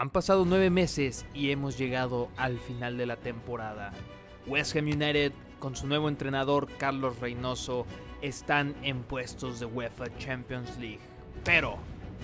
Han pasado nueve meses y hemos llegado al final de la temporada. West Ham United, con su nuevo entrenador Carlos Reynoso, están en puestos de UEFA Champions League. Pero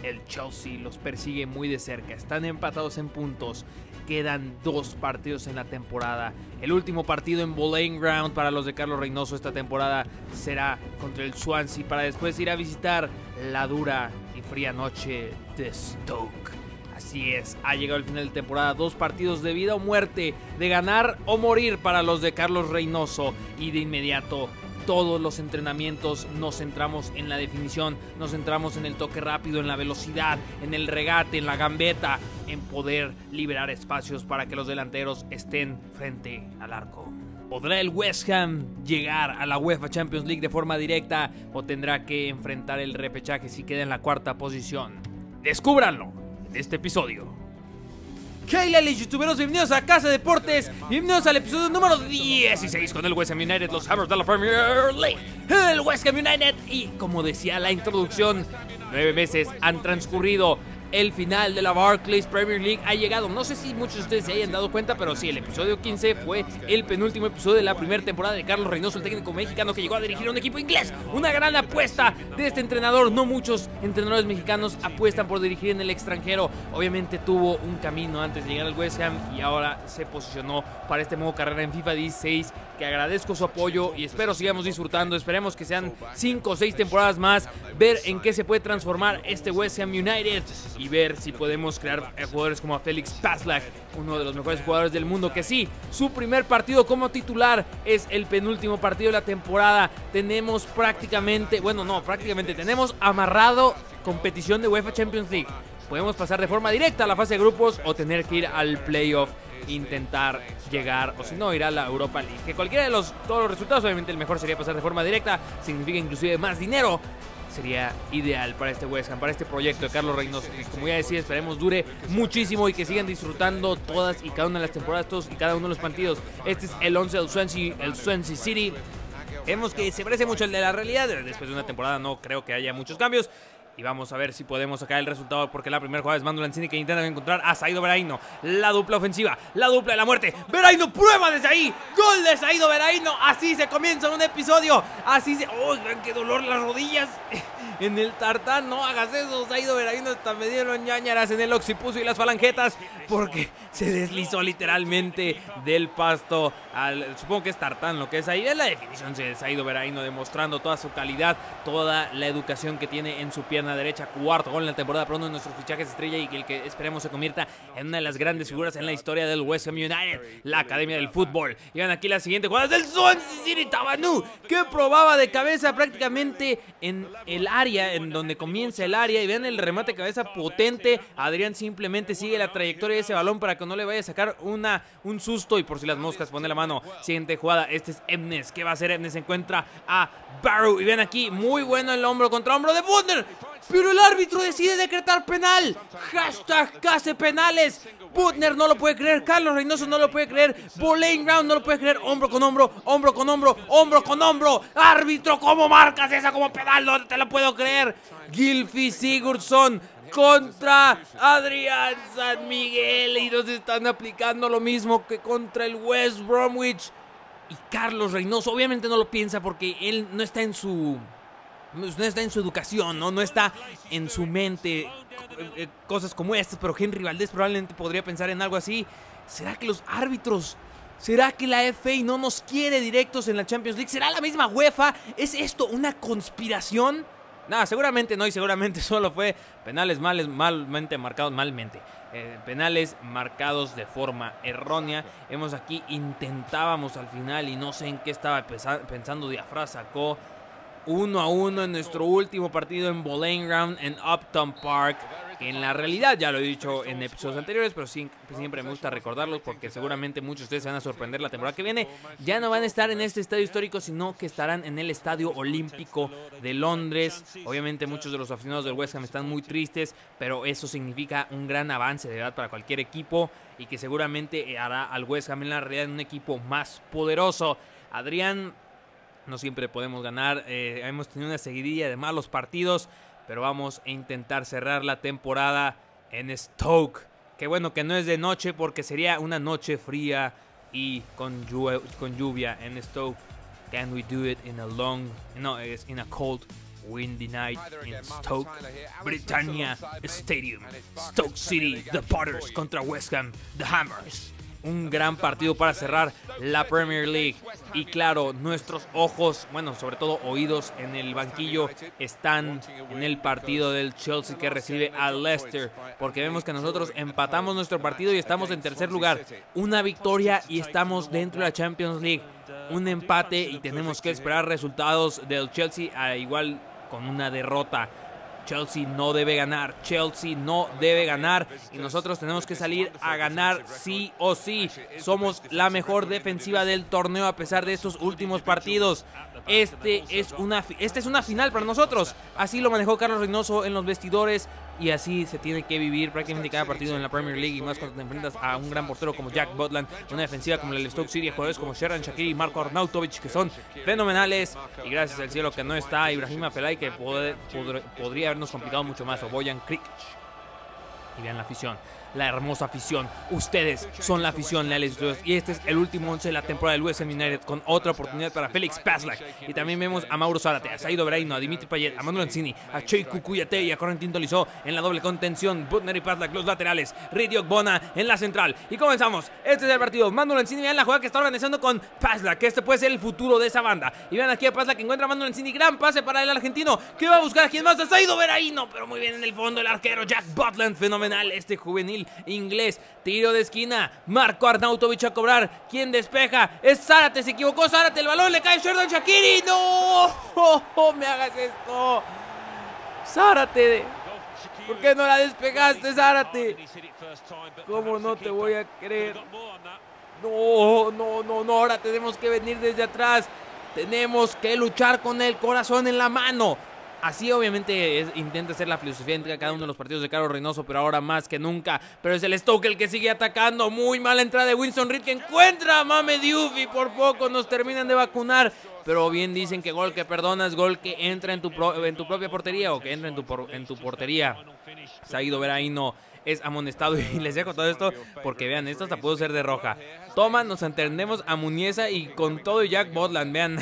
el Chelsea los persigue muy de cerca, están empatados en puntos, quedan dos partidos en la temporada. El último partido en Bowling Ground para los de Carlos Reynoso esta temporada será contra el Swansea para después ir a visitar la dura y fría noche de Stoke. Así es, ha llegado el final de temporada, dos partidos de vida o muerte, de ganar o morir para los de Carlos Reynoso y de inmediato todos los entrenamientos nos centramos en la definición, nos centramos en el toque rápido, en la velocidad, en el regate, en la gambeta, en poder liberar espacios para que los delanteros estén frente al arco. ¿Podrá el West Ham llegar a la UEFA Champions League de forma directa o tendrá que enfrentar el repechaje si queda en la cuarta posición? ¡Descúbranlo! este episodio. Hey Lali, youtuberos, bienvenidos a Casa Deportes, bienvenidos al episodio número 16 con el West Ham United, los Hammers de la Premier League, el West Ham United y como decía la introducción, nueve meses han transcurrido, el final de la Barclays Premier League ha llegado. No sé si muchos de ustedes se hayan dado cuenta, pero sí, el episodio 15 fue el penúltimo episodio de la primera temporada de Carlos Reynoso, el técnico mexicano que llegó a dirigir a un equipo inglés. Una gran apuesta de este entrenador. No muchos entrenadores mexicanos apuestan por dirigir en el extranjero. Obviamente tuvo un camino antes de llegar al West Ham y ahora se posicionó para este nuevo carrera en FIFA 16 que agradezco su apoyo y espero sigamos disfrutando. Esperemos que sean 5 o 6 temporadas más, ver en qué se puede transformar este West Ham United y ver si podemos crear eh, jugadores como Félix Paslak, uno de los mejores jugadores del mundo, que sí, su primer partido como titular es el penúltimo partido de la temporada. Tenemos prácticamente, bueno, no, prácticamente tenemos amarrado competición de UEFA Champions League. Podemos pasar de forma directa a la fase de grupos o tener que ir al playoff intentar llegar o si no ir a la Europa League. Que cualquiera de los todos los resultados, obviamente el mejor sería pasar de forma directa, significa inclusive más dinero, sería ideal para este West Ham, para este proyecto de Carlos Reynoso, que como ya decía, esperemos dure muchísimo y que sigan disfrutando todas y cada una de las temporadas, todos y cada uno de los partidos. Este es el 11 del Swansea, el Swansea City. Vemos que se parece mucho al de la realidad. Después de una temporada no creo que haya muchos cambios. Y vamos a ver si podemos sacar el resultado porque la primera jugada es en cine que intenta encontrar a Saido Veraino. La dupla ofensiva, la dupla de la muerte. Veraino prueba desde ahí. Gol de Saido Veraino. Así se comienza un episodio. Así se... ¡Oh, qué dolor las rodillas! en el tartán. No hagas eso, Saido ha ido hasta me dieron ñañaras en el oxipuso y las falangetas porque se deslizó literalmente del pasto al, supongo que es tartán lo que es ahí. Es la definición, de ha ido demostrando toda su calidad, toda la educación que tiene en su pierna derecha. Cuarto gol en la temporada, pronto de nuestros fichajes estrella y que el que esperemos se convierta en una de las grandes figuras en la historia del West Ham United, la Academia del Fútbol. Llegan aquí las siguientes jugadas del Swansea City Tabanú, que probaba de cabeza prácticamente en el área en donde comienza el área. Y vean el remate cabeza potente. Adrián simplemente sigue la trayectoria de ese balón para que no le vaya a sacar una, un susto. Y por si las moscas, pone la mano. Siguiente jugada. Este es Ebnes. Que va a hacer se Encuentra a Barrow. Y ven aquí, muy bueno el hombro contra hombro de Wunder pero el árbitro decide decretar penal. Hashtag case penales. Butner no lo puede creer. Carlos Reynoso no lo puede creer. Boleyn Ground no lo puede creer. Hombro con hombro, hombro con hombro, hombro con hombro. Árbitro, ¿cómo marcas esa como penal? No te lo puedo creer. Gilfi Sigurdsson contra Adrián San Miguel. Y nos están aplicando lo mismo que contra el West Bromwich. Y Carlos Reynoso obviamente no lo piensa porque él no está en su no está en su educación, ¿no? No está en su mente eh, eh, cosas como estas, pero Henry Valdés probablemente podría pensar en algo así. ¿Será que los árbitros ¿Será que la FA no nos quiere directos en la Champions League? ¿Será la misma UEFA? ¿Es esto una conspiración? Nada, seguramente no y seguramente solo fue penales males, malmente marcados, malmente. Eh, penales marcados de forma errónea. Hemos aquí intentábamos al final y no sé en qué estaba pensando. Diafra sacó uno a uno en nuestro último partido en Bowling Ground en Upton Park. en la realidad, ya lo he dicho en episodios anteriores, pero siempre me gusta recordarlos porque seguramente muchos de ustedes se van a sorprender la temporada que viene. Ya no van a estar en este estadio histórico, sino que estarán en el Estadio Olímpico de Londres. Obviamente muchos de los aficionados del West Ham están muy tristes, pero eso significa un gran avance de edad para cualquier equipo y que seguramente hará al West Ham en la realidad un equipo más poderoso. Adrián no siempre podemos ganar. Eh, hemos tenido una seguidilla de malos partidos. Pero vamos a intentar cerrar la temporada en Stoke. Que bueno que no es de noche porque sería una noche fría y con, con lluvia en Stoke. Can we do it in a long, no, it's in a cold, windy night in Stoke, Britannia Stadium, Stoke City, The Potters contra West Ham, The Hammers un gran partido para cerrar la Premier League. Y claro, nuestros ojos, bueno, sobre todo oídos en el banquillo, están en el partido del Chelsea que recibe a Leicester. Porque vemos que nosotros empatamos nuestro partido y estamos en tercer lugar. Una victoria y estamos dentro de la Champions League. Un empate y tenemos que esperar resultados del Chelsea, igual con una derrota. Chelsea no debe ganar, Chelsea no debe ganar y nosotros tenemos que salir a ganar sí o sí. Somos la mejor defensiva del torneo a pesar de estos últimos partidos este es una, es una final para nosotros. Así lo manejó Carlos Reynoso en los vestidores y así se tiene que vivir prácticamente cada partido en la Premier League y más cuando te enfrentas a un gran portero como Jack Butland, una defensiva como la de Stoke City, jugadores como Sherran Shakir y Marco Arnautovic que son fenomenales y gracias al cielo que no está Ibrahima Pelay que podría habernos complicado mucho más o Boyan Krikic. Y vean la afición la hermosa afición. Ustedes son la afición leales Y este es el último once de la temporada del West United con otra oportunidad para Félix Paslak. Y también vemos a Mauro Zárate, a Saido Veraino, a Dimitri Payet, a Manuel Ancini, a Chey Cucuyate y a Corentin Tolizó en la doble contención. Butner y Paslak los laterales. Ridiok Bona en la central. Y comenzamos. Este es el partido. Manuel Ancini, vean la jugada que está organizando con que Este puede ser el futuro de esa banda. Y vean aquí a Paslak que encuentra a Manuel Gran pase para el argentino que va a buscar a quien más. A Saido Veraino. pero muy bien en el fondo el arquero Jack Butland. Fenomenal este juvenil Inglés, tiro de esquina, Marco Arnautovic a cobrar, quien despeja, es Zárate, se equivocó Zárate, el balón le cae Sheridan Shakiri, no, oh, oh, oh, me hagas esto, Zárate, ¿por qué no la despejaste Zárate? ¿Cómo no te voy a creer? No, no, no, no, ahora tenemos que venir desde atrás, tenemos que luchar con el corazón en la mano. Así obviamente intenta ser la filosofía entre cada uno de los partidos de Carlos Reynoso, pero ahora más que nunca. Pero es el Stoke el que sigue atacando. Muy mala entrada de Winston Reed que encuentra Mame Diufi por poco nos terminan de vacunar. Pero bien dicen que gol que perdonas, gol que entra en tu, en tu propia portería o que entra en tu, en tu portería. ahí, no, es amonestado y les dejo todo esto porque vean, esto hasta pudo ser de roja. Toma, nos entendemos a Muñeza y con todo Jack Botland, vean.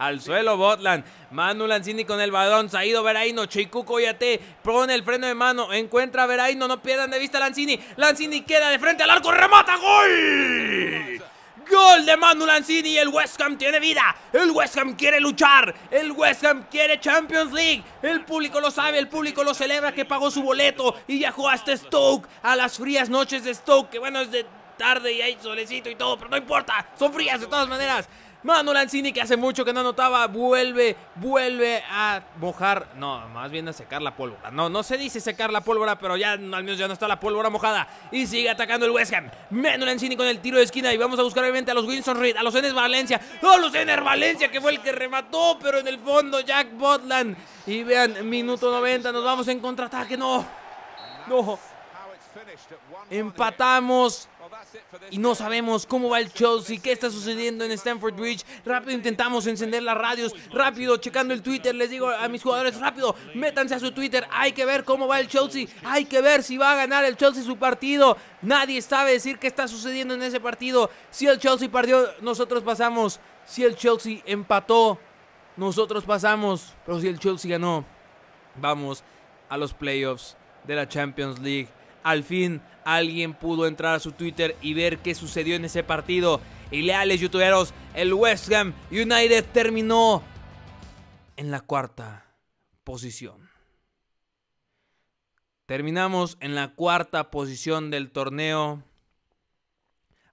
Al suelo Botland. Manu Lanzini con el balón. Saído Veraino. Chicuco Coyate. Pone el freno de mano. Encuentra a Veraino. No pierdan de vista Lanzini. Lanzini queda de frente al arco. Remata. ¡Gol! Gol de Manu Lanzini. El West Ham tiene vida. El West Ham quiere luchar. El West Ham quiere Champions League. El público lo sabe. El público lo celebra que pagó su boleto y viajó hasta Stoke. A las frías noches de Stoke. Que bueno, es de tarde y hay solecito y todo. Pero no importa. Son frías de todas maneras. Manu Lanzini, que hace mucho que no anotaba, vuelve, vuelve a mojar. No, más bien a secar la pólvora. No, no se dice secar la pólvora, pero ya al menos ya no está la pólvora mojada. Y sigue atacando el West Ham. Manu Lanzini con el tiro de esquina. Y vamos a buscar obviamente a los Winston Reed, a los Enes Valencia. ¡No, los Enes Valencia, que fue el que remató! Pero en el fondo, Jack Botland. Y vean, minuto 90, nos vamos en contraataque. No, no. Empatamos y no sabemos cómo va el Chelsea, qué está sucediendo en Stamford Bridge. Rápido intentamos encender las radios, rápido checando el Twitter. Les digo a mis jugadores, rápido, métanse a su Twitter. Hay que ver cómo va el Chelsea, hay que ver si va a ganar el Chelsea su partido. Nadie sabe decir qué está sucediendo en ese partido. Si el Chelsea perdió, nosotros pasamos. Si el Chelsea empató, nosotros pasamos. Pero si el Chelsea ganó, vamos a los playoffs de la Champions League. Al fin alguien pudo entrar a su Twitter y ver qué sucedió en ese partido. Y leales youtuberos, el West Ham United terminó en la cuarta posición. Terminamos en la cuarta posición del torneo.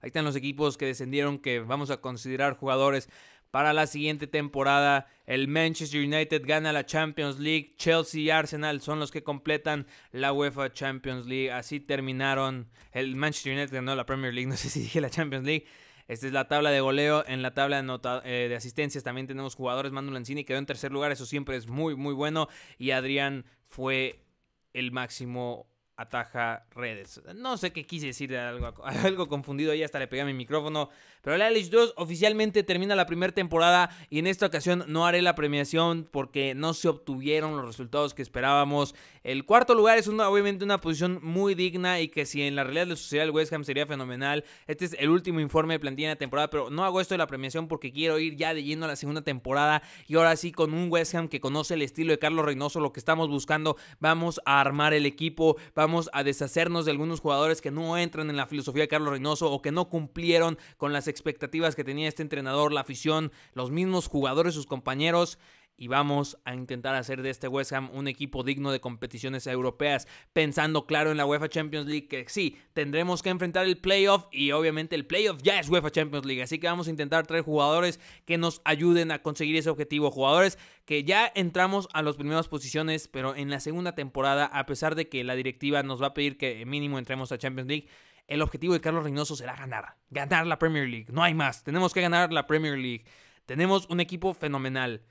Ahí están los equipos que descendieron que vamos a considerar jugadores para la siguiente temporada. El Manchester United gana la Champions League, Chelsea y Arsenal son los que completan la UEFA Champions League. Así terminaron. El Manchester United ganó la Premier League, no sé si dije la Champions League. Esta es la tabla de goleo. En la tabla de, eh, de asistencias también tenemos jugadores. Mando Lanzini quedó en tercer lugar. Eso siempre es muy, muy bueno. Y Adrián fue el máximo ataja redes. No sé qué quise decir, algo, algo confundido ahí, hasta le pegué a mi micrófono. Pero la league 2 oficialmente termina la primera temporada y en esta ocasión no haré la premiación porque no se obtuvieron los resultados que esperábamos. El cuarto lugar es una, obviamente una posición muy digna y que si en la realidad le sucediera al West Ham sería fenomenal. Este es el último informe de plantilla de la temporada, pero no hago esto de la premiación porque quiero ir ya de lleno a la segunda temporada y ahora sí con un West Ham que conoce el estilo de Carlos Reynoso, lo que estamos buscando, vamos a armar el equipo, vamos a deshacernos de algunos jugadores que no entran en la filosofía de Carlos Reynoso o que no cumplieron con las expectativas que tenía este entrenador, la afición, los mismos jugadores, sus compañeros y vamos a intentar hacer de este West Ham un equipo digno de competiciones europeas, pensando claro en la UEFA Champions League, que sí, tendremos que enfrentar el playoff y obviamente el playoff ya es UEFA Champions League, así que vamos a intentar traer jugadores que nos ayuden a conseguir ese objetivo, jugadores que ya entramos a las primeras posiciones, pero en la segunda temporada, a pesar de que la directiva nos va a pedir que mínimo entremos a Champions League, el objetivo de Carlos Reynoso será ganar, ganar la Premier League, no hay más, tenemos que ganar la Premier League, tenemos un equipo fenomenal.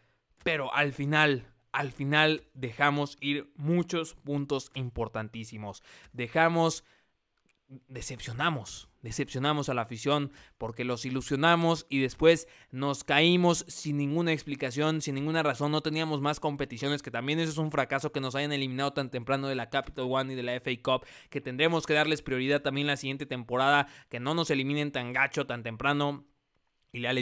Pero al final, al final dejamos ir muchos puntos importantísimos. Dejamos, decepcionamos, decepcionamos a la afición porque los ilusionamos y después nos caímos sin ninguna explicación, sin ninguna razón, no teníamos más competiciones, que también eso es un fracaso que nos hayan eliminado tan temprano de la Capital One y de la FA Cup, que tendremos que darles prioridad también la siguiente temporada, que no nos eliminen tan gacho, tan temprano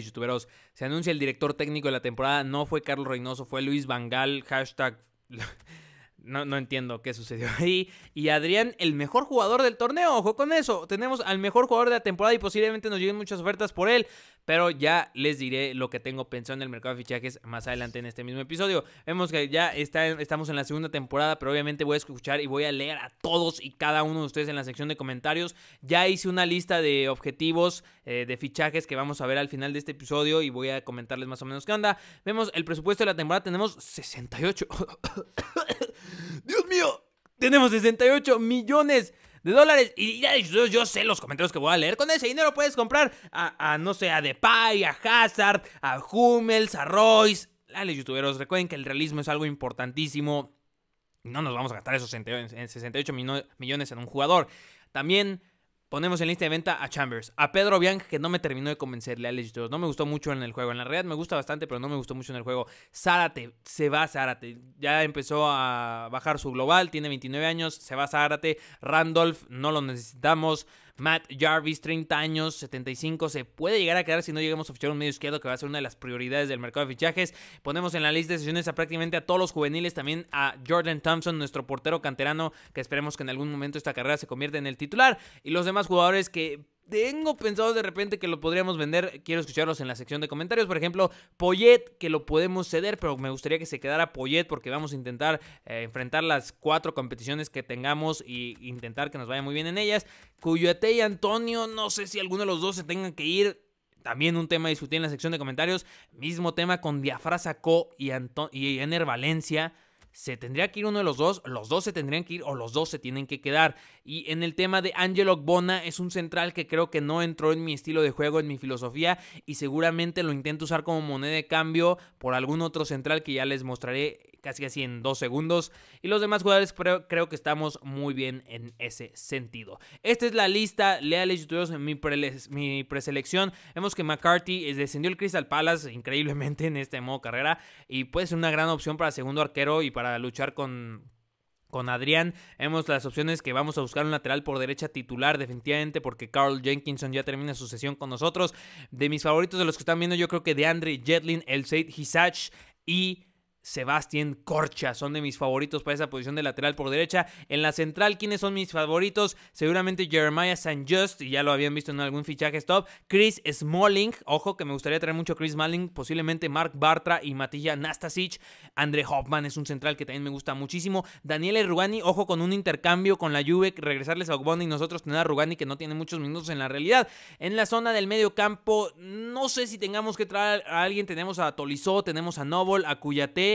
youtuberos. Se anuncia el director técnico de la temporada. No fue Carlos Reynoso, fue Luis Vangal. Hashtag. no, entiendo qué sucedió ahí. Y Adrián, el mejor jugador del torneo, ojo con eso. Tenemos al mejor jugador de la temporada y posiblemente nos lleguen muchas ofertas por él. Pero ya les diré lo que tengo pensado en el mercado de fichajes más adelante en este mismo episodio. Vemos que ya está, estamos en la segunda temporada, pero obviamente voy a escuchar y voy a leer a todos y cada uno de ustedes en la sección de comentarios. Ya hice una lista de objetivos eh, de fichajes que vamos a ver al final de este episodio y voy a comentarles más o menos qué onda. Vemos el presupuesto de la temporada, tenemos 68. Dios mío, tenemos 68 millones de dólares. Y ya yo, yo, sé los comentarios que voy a leer. Con ese dinero puedes comprar a, a no sé, a Depay, a Hazard, a Hummels, a Royce. Dale, youtuberos, recuerden que el realismo es algo importantísimo. No nos vamos a gastar esos 68 millones en un jugador. También Ponemos en lista de venta a Chambers, a Pedro Bianch, que no me terminó de convencerle a No me gustó mucho en el juego. En la realidad me gusta bastante, pero no me gustó mucho en el juego. Zárate, se va Zárate. Ya empezó a bajar su global, tiene 29 años, se va Zárate. Randolph, no lo necesitamos. Matt Jarvis, 30 años, 75, se puede llegar a quedar si no llegamos a fichar un medio izquierdo que va a ser una de las prioridades del mercado de fichajes. Ponemos en la lista de sesiones a prácticamente a todos los juveniles, también a Jordan Thompson, nuestro portero canterano, que esperemos que en algún momento esta carrera se convierta en el titular. Y los demás jugadores que tengo pensado de repente que lo podríamos vender. Quiero escucharlos en la sección de comentarios. Por ejemplo, Poyet, que lo podemos ceder, pero me gustaría que se quedara Poyet porque vamos a intentar eh, enfrentar las cuatro competiciones que tengamos e intentar que nos vaya muy bien en ellas. cuyote y Antonio, no sé si alguno de los dos se tengan que ir. También un tema discutir en la sección de comentarios. Mismo tema con diafrasa Co y, y Ener Valencia se tendría que ir uno de los dos, los dos se tendrían que ir o los dos se tienen que quedar. Y en el tema de Angelo Bona es un central que creo que no entró en mi estilo de juego, en mi filosofía y seguramente lo intento usar como moneda de cambio por algún otro central que ya les mostraré casi así en dos segundos. Y los demás jugadores creo, creo que estamos muy bien en ese sentido. Esta es la lista, leales youtubers, mi, en mi preselección. Vemos que McCarthy eh, descendió el Crystal Palace increíblemente en este modo carrera y puede ser una gran opción para segundo arquero y para luchar con, con Adrián. Hemos las opciones que vamos a buscar un lateral por derecha titular, definitivamente, porque Carl Jenkinson ya termina su sesión con nosotros. De mis favoritos de los que están viendo, yo creo que de Andre Jetlin, el Said Hisach y Sebastián Corcha. Son de mis favoritos para esa posición de lateral por derecha. En la central, ¿quiénes son mis favoritos? Seguramente Jeremiah St. Just, y ya lo habían visto en algún fichaje stop. Chris Smalling, ojo que me gustaría traer mucho a Chris Smalling. Posiblemente Mark Bartra y Matilla Nastasic. Andre Hoffman es un central que también me gusta muchísimo. Daniel Rugani, ojo con un intercambio con la Juve, regresarles a Ogbon y nosotros tener a Rugani que no tiene muchos minutos en la realidad. En la zona del medio campo, no sé si tengamos que traer a alguien. Tenemos a Tolizó, tenemos a Noble, a Cuyate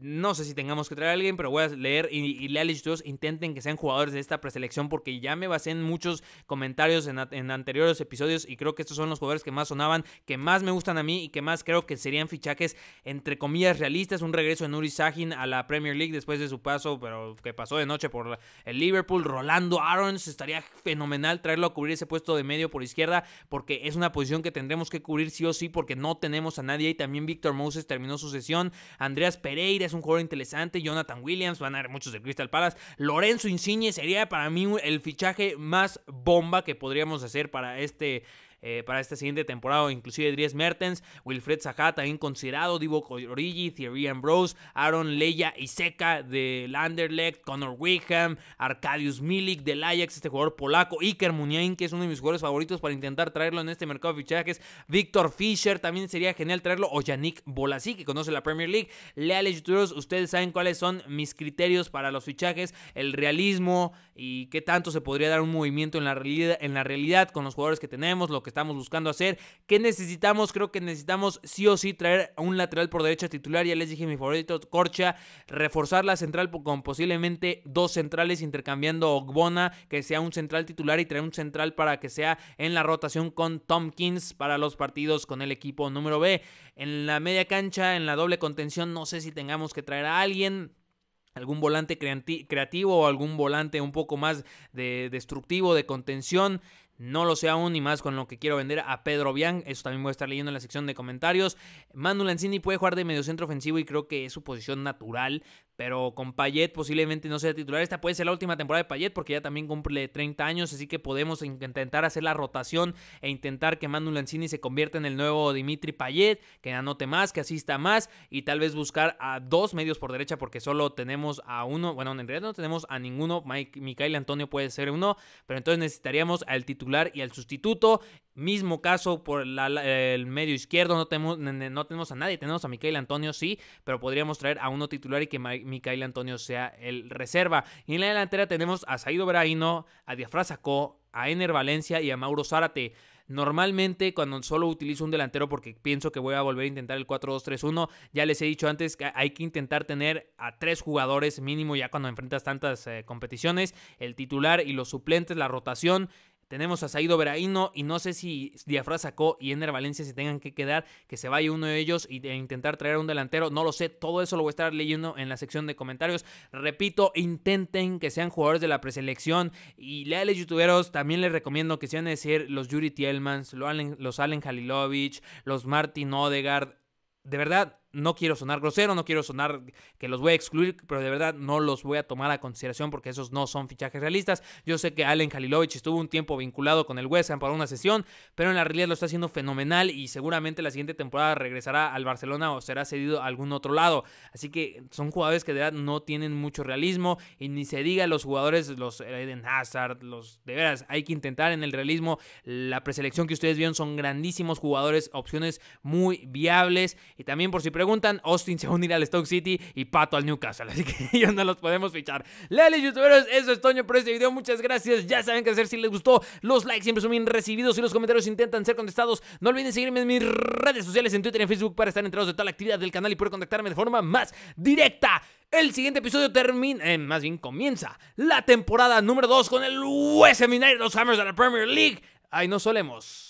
No sé si tengamos que traer a alguien, pero voy a leer y, y los intenten que sean jugadores de esta preselección porque ya me basé en muchos comentarios en, anteriores episodios y creo que estos son los jugadores que más sonaban, que más me gustan a mí y que más creo que serían fichajes entre comillas realistas. Un regreso de Nuri Sahin a la Premier League después de su paso, pero que pasó de noche por el Liverpool. Rolando Arons estaría fenomenal traerlo a cubrir ese puesto de medio por izquierda porque es una posición que tendremos que cubrir sí o sí porque no tenemos a nadie y también Víctor Moses terminó su sesión. Andreas Pereira es un jugador interesante, Jonathan Williams, van a haber muchos de Crystal Palace, Lorenzo Insigne sería para mí el fichaje más bomba que podríamos hacer para este eh, para esta siguiente temporada, inclusive Dries Mertens, Wilfred Zaha también considerado, Divo Origi, Thierry Ambrose, Aaron Leia y Seca de Landerlecht, Connor Wickham, Arkadiusz Milik del Ajax, este jugador polaco, Iker Muniain, que es uno de mis jugadores favoritos para intentar traerlo en este mercado de fichajes, Víctor Fischer, también sería genial traerlo, o Yannick Bolasí, que conoce la Premier League. Leales youtubers, ustedes saben cuáles son mis criterios para los fichajes, el realismo y qué tanto se podría dar un movimiento en la realidad, en la realidad con los jugadores que tenemos, lo que estamos buscando hacer. ¿Qué necesitamos? Creo que necesitamos sí o sí traer un lateral por derecha titular. Ya les dije mi favorito, Corcha. Reforzar la central con posiblemente dos centrales intercambiando Ogbona, que sea un central titular y traer un central para que sea en la rotación con Tompkins para los partidos con el equipo número B. En la media cancha, en la doble contención, no sé si tengamos que traer a alguien algún volante creativo o algún volante un poco más de destructivo, de contención. No lo sé aún, ni más con lo que quiero vender a Pedro Bian. Eso también voy a estar leyendo en la sección de comentarios. Manu Lanzini puede jugar de mediocentro ofensivo y creo que es su posición natural. Pero con Payet posiblemente no sea titular. Esta puede ser la última temporada de Payet porque ya también cumple 30 años. Así que podemos intentar hacer la rotación e intentar que Manu Lanzini se convierta en el nuevo Dimitri Payet. Que anote más, que asista más. Y tal vez buscar a dos medios por derecha porque solo tenemos a uno. Bueno, en realidad no tenemos a ninguno. Mike, Mikael Antonio puede ser uno. Pero entonces necesitaríamos al titular y al sustituto. Mismo caso por la, el medio izquierdo. No tenemos, no tenemos a nadie. Tenemos a Mikael Antonio, sí. Pero podríamos traer a uno titular y que Micael Antonio sea el reserva. Y en la delantera tenemos a Saido Braino, a Diafra a Ener Valencia y a Mauro Zárate. Normalmente cuando solo utilizo un delantero porque pienso que voy a volver a intentar el 4-2-3-1, ya les he dicho antes que hay que intentar tener a tres jugadores mínimo ya cuando enfrentas tantas eh, competiciones, el titular y los suplentes, la rotación tenemos a Saído Veraino y no sé si Diafra sacó y Ender Valencia se tengan que quedar, que se vaya uno de ellos e intentar traer un delantero. No lo sé, todo eso lo voy a estar leyendo en la sección de comentarios. Repito, intenten que sean jugadores de la preselección y leales youtuberos. También les recomiendo que sean decir los Yuri Tielmans, los Allen Halilovic, los Martin Odegaard. De verdad, no quiero sonar grosero, no quiero sonar que los voy a excluir, pero de verdad no los voy a tomar a consideración porque esos no son fichajes realistas. Yo sé que Allen Halilovic estuvo un tiempo vinculado con el West Ham para una sesión, pero en la realidad lo está haciendo fenomenal y seguramente la siguiente temporada regresará al Barcelona o será cedido a algún otro lado. Así que son jugadores que de verdad no tienen mucho realismo y ni se diga los jugadores, los Eden Hazard, los de veras, hay que intentar en el realismo. La preselección que ustedes vieron son grandísimos jugadores, opciones muy viables y también por si preguntan, Austin se va a unir al Stoke City y Pato al Newcastle. Así que ya no los podemos fichar. Leales youtuberos, eso es Toño por este video. Muchas gracias. Ya saben qué hacer si les gustó. Los likes siempre son bien recibidos y los comentarios intentan ser contestados. No olviden seguirme en mis redes sociales, en Twitter y en Facebook para estar enterados de toda la actividad del canal y poder contactarme de forma más directa. El siguiente episodio termina, eh, más bien comienza la temporada número 2 con el West de los Hammers de la Premier League. Ahí no solemos.